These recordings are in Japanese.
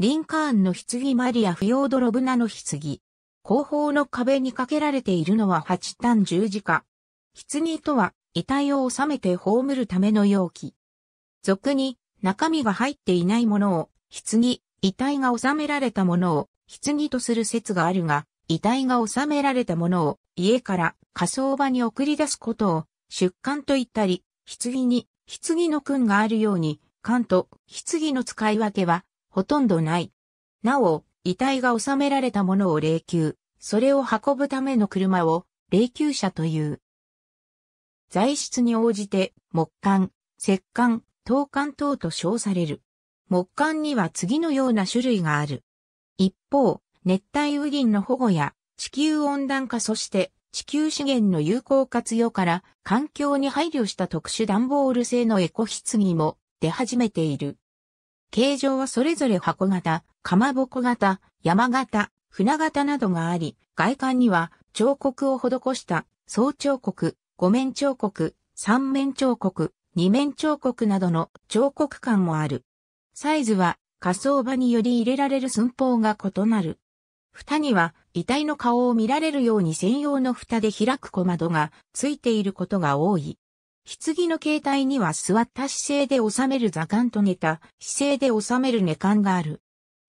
リンカーンの棺マリア・フィオードロブナの棺。後方の壁にかけられているのは八単十字架。棺とは、遺体を収めて葬るための容器。俗に、中身が入っていないものを、棺、遺体が収められたものを、棺とする説があるが、遺体が収められたものを、家から火葬場に送り出すことを、出棺と言ったり、棺に、棺の訓があるように、棺と棺の使い分けは、ほとんどない。なお、遺体が収められたものを霊柩、それを運ぶための車を霊柩車という。材質に応じて木管、石管、陶管等と称される。木管には次のような種類がある。一方、熱帯雨林の保護や地球温暖化そして地球資源の有効活用から環境に配慮した特殊段ボール製のエコ棺も出始めている。形状はそれぞれ箱型、かまぼこ型、山型、船型などがあり、外観には彫刻を施した総彫刻、五面彫刻、三面彫刻、二面彫刻などの彫刻感もある。サイズは仮想場により入れられる寸法が異なる。蓋には遺体の顔を見られるように専用の蓋で開く小窓がついていることが多い。棺の形態には座った姿勢で収める座間と寝た姿勢で収める寝間がある。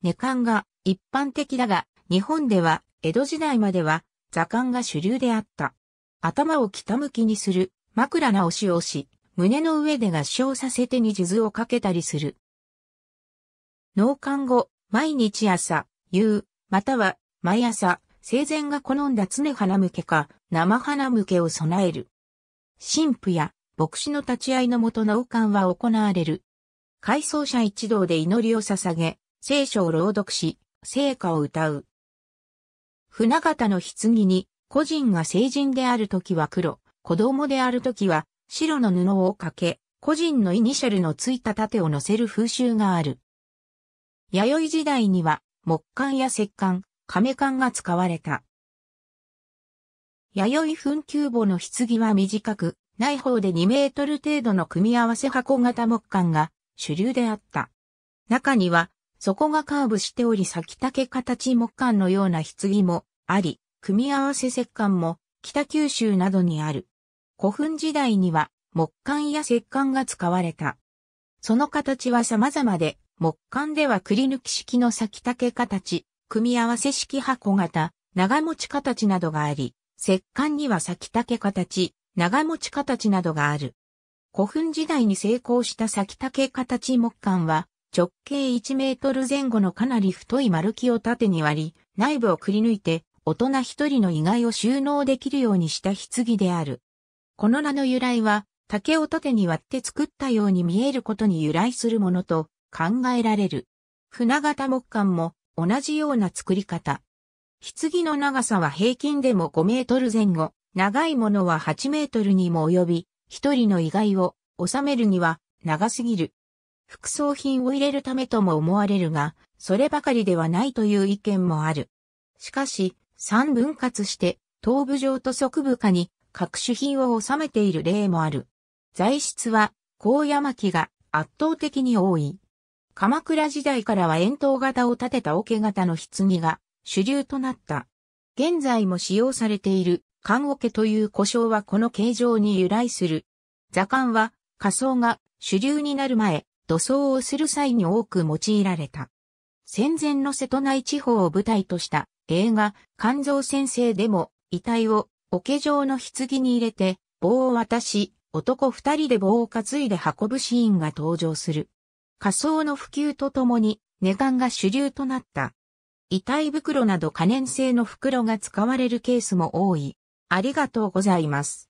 寝間が一般的だが、日本では江戸時代までは座間が主流であった。頭を北向きにする、枕直しをし、胸の上で合掌させてに数珠をかけたりする。脳幹後、毎日朝、夕、または毎朝、生前が好んだ常花向けか生花向けを備える。神父や牧師の立ち会いのもと納棺は行われる。回想者一同で祈りを捧げ、聖書を朗読し、聖歌を歌う。船形の棺に、個人が成人であるときは黒、子供であるときは白の布をかけ、個人のイニシャルのついた盾を乗せる風習がある。弥生時代には木管や石管、亀管が使われた。弥生墳丘墓の棺は短く、内方で2メートル程度の組み合わせ箱型木管が主流であった。中には、底がカーブしており先竹形木管のような棺もあり、組み合わせ石管も北九州などにある。古墳時代には木管や石管が使われた。その形は様々で、木管ではくり抜き式の先竹形、組み合わせ式箱型、長持ち形などがあり、石管には先竹形、長持ち形などがある。古墳時代に成功した先竹形木管は、直径1メートル前後のかなり太い丸木を縦に割り、内部をくり抜いて、大人一人の意外を収納できるようにした棺である。この名の由来は、竹を縦に割って作ったように見えることに由来するものと考えられる。船型木管も同じような作り方。棺の長さは平均でも5メートル前後、長いものは8メートルにも及び、一人の遺骸を収めるには長すぎる。副葬品を入れるためとも思われるが、そればかりではないという意見もある。しかし、三分割して、頭部上と側部下に各種品を収めている例もある。材質は、高山木が圧倒的に多い。鎌倉時代からは円筒型を立てた桶型の棺が主流となった。現在も使用されている棺桶という呼称はこの形状に由来する。座棺は、仮装が主流になる前、土葬をする際に多く用いられた。戦前の瀬戸内地方を舞台とした映画、肝臓先生でも遺体を桶状の棺に入れて棒を渡し、男二人で棒を担いで運ぶシーンが登場する。仮装の普及とともに、寝缶が主流となった。遺体袋など可燃性の袋が使われるケースも多い。ありがとうございます。